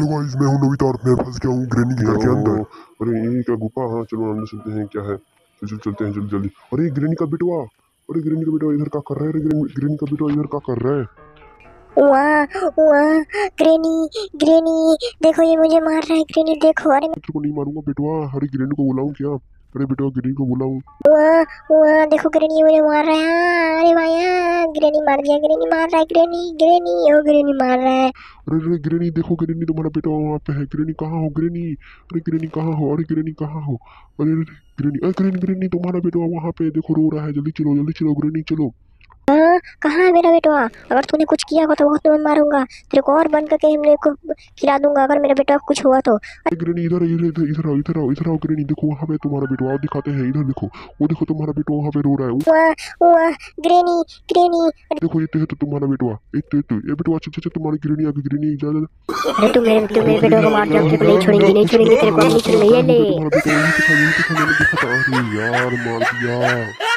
Hello guys मैं हूं नविता और मैं फंस गया हूं ग्रेनी घर के अंदर अरे ये का गुफा हाँ चलो अंदर चलते हैं क्या है चलो चलते हैं जल्दी जल्दी अरे ग्रेनी का बिटवा अरे ग्रेनी का बिटवा इधर का कर रहा है अरे ग्रेनी का बिटवा इधर का कर रहा है वाह वाह ग्रेनी ग्रेनी देखो ये मुझे मार रहा है ग्रेनी देखो अरे मैं तुझको नहीं मारूंगा बिटवा अरे ग्रेनी को बुलाऊं क्या अरे बिटवा ग्रेनी को बुलाऊं वाह वाह देखो ग्रेनी मुझे मार रहा है हाँ, अरे भाई हाँ। ग्रेनी मार दिया ग्रेनी मार रहा है ग्रेनी ग्रेनी ओ ग्रेनी मार रहा है अरे अरे ग्रेनी देखो ग्रेनी तुम्हारा तो बेटा वहाँ पे है ग्रेनी कहाँ हो ग्रेनी अरे ग्रेनी कहाँ हो अरे ग्रेनी कहाँ हो अरे ग्रेनी अरे ग्रेनी ग्रेनी तुम्हारा तो बेटा वहाँ पे देखो रो रहा है जल्दी चलो जल्दी चलो ग्रेनी चलो कहाँ है मेरा बेटवा अगर तूने कुछ किया होगा तो बहुत मैं मारूंगा तेरे को और बन करके हमने को खिला दूंगा अगर मेरा बेटा कुछ हुआ तो इधर इधर इधर इधर आओ आओ ग्रेनी देखो हमें तुम्हारा बेटवा दिखाते हैं इधर देखो वो देखो तुम्हारा बेटवा हमें रो रहा है ग्रेनी ग्रेनी देखो ये तो, तो तुम्हारा बेटवा तो, एक तो ये बेटवा अच्छा अच्छा तुम्हारी ग्रेनी आगे ग्रेनी जा जा तू मेरे तू मेरे बेटवा को मार दे नहीं छोड़ेंगे नहीं छोड़ेंगे तेरे को नहीं छोड़ेंगे ये ले